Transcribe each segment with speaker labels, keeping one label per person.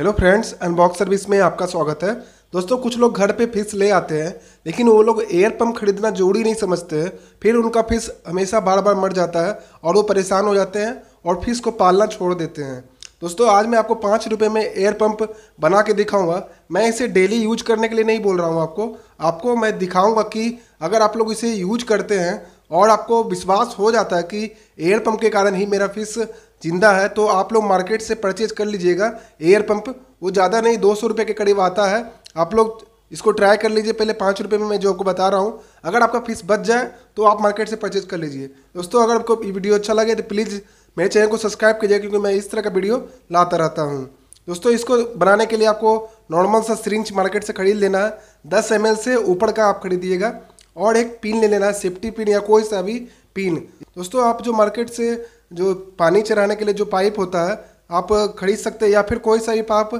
Speaker 1: hello friends unbox service में आपका स्वागत है दोस्तों कुछ लोग घर पे फिश ले आते हैं लेकिन वो लोग एयर पंप खरीदना जरूरी नहीं समझते हैं फिर उनका फिश हमेशा बार बार मर जाता है और वो परेशान हो जाते हैं और फिश को पालना छोड़ देते हैं दोस्तों आज मैं आपको पाँच रुपये में एयर पंप बना के दिखाऊंगा मैं इसे डेली यूज करने के लिए नहीं बोल रहा हूँ आपको आपको मैं दिखाऊंगा कि अगर आप लोग इसे यूज करते हैं और आपको विश्वास हो जाता है कि एयर पंप के कारण ही मेरा फिश जिंदा है तो आप लोग मार्केट से परचेज कर लीजिएगा एयर पंप वो ज़्यादा नहीं दो सौ रुपये के करीब आता है आप लोग इसको ट्राई कर लीजिए पहले पाँच रुपये में मैं जो आपको बता रहा हूँ अगर आपका फीस बच जाए तो आप मार्केट से परचेज कर लीजिए दोस्तों अगर आपको वीडियो अच्छा लगे तो प्लीज़ मेरे चैनल को सब्सक्राइब कीजिए क्योंकि मैं इस तरह का वीडियो लाता रहता हूँ दोस्तों इसको बनाने के लिए आपको नॉर्मल सा सरिंच मार्केट से खरीद लेना है दस एम से ऊपर का आप खरीदिएगा और एक पिन ले लेना है सेफ्टी पिन या कोई सा भी पीन दोस्तों आप जो मार्केट से जो पानी चढ़ाने के लिए जो पाइप होता है आप खरीद सकते हैं या फिर कोई सा ही पाप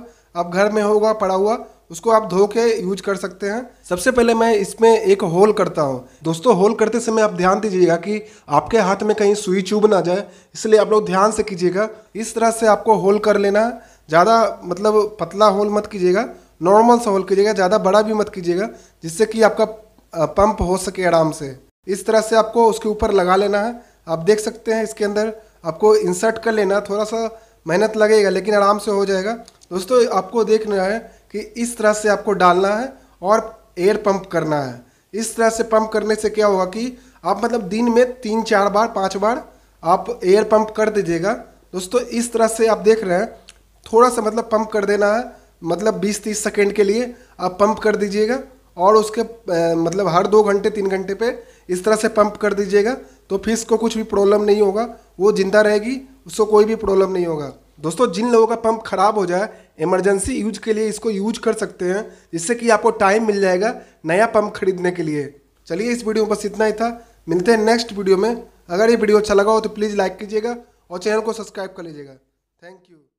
Speaker 1: आप घर में होगा पड़ा हुआ उसको आप धो के यूज कर सकते हैं सबसे पहले मैं इसमें एक होल करता हूँ दोस्तों होल करते समय आप ध्यान दीजिएगा कि आपके हाथ में कहीं सुई चुभ ना जाए इसलिए आप लोग ध्यान से कीजिएगा इस तरह से आपको होल कर लेना है ज़्यादा मतलब पतला होल मत कीजिएगा नॉर्मल सा होल कीजिएगा ज़्यादा बड़ा भी मत कीजिएगा जिससे कि आपका पंप हो सके आराम से इस तरह से आपको उसके ऊपर लगा लेना है आप देख सकते हैं इसके अंदर आपको इंसर्ट कर लेना थोड़ा सा मेहनत लगेगा लेकिन आराम से हो जाएगा दोस्तों आपको देखना है कि इस तरह से आपको डालना है और एयर पंप करना है इस तरह से पंप करने से क्या होगा कि आप मतलब दिन में तीन चार बार पाँच बार आप एयर पंप कर दीजिएगा दोस्तों इस तरह से आप देख रहे हैं थोड़ा सा मतलब पंप कर देना है मतलब 20-30 सेकेंड के लिए आप पंप कर दीजिएगा और उसके मतलब हर दो घंटे तीन घंटे पे इस तरह से पंप कर दीजिएगा तो फिश को कुछ भी प्रॉब्लम नहीं होगा वो जिंदा रहेगी उसको कोई भी प्रॉब्लम नहीं होगा दोस्तों जिन लोगों का पंप खराब हो जाए इमरजेंसी यूज के लिए इसको यूज कर सकते हैं जिससे कि आपको टाइम मिल जाएगा नया पंप खरीदने के लिए चलिए इस वीडियो में बस इतना ही था मिलते हैं नेक्स्ट वीडियो में अगर ये वीडियो अच्छा लगा हो तो प्लीज़ लाइक कीजिएगा और चैनल को सब्सक्राइब कर लीजिएगा थैंक यू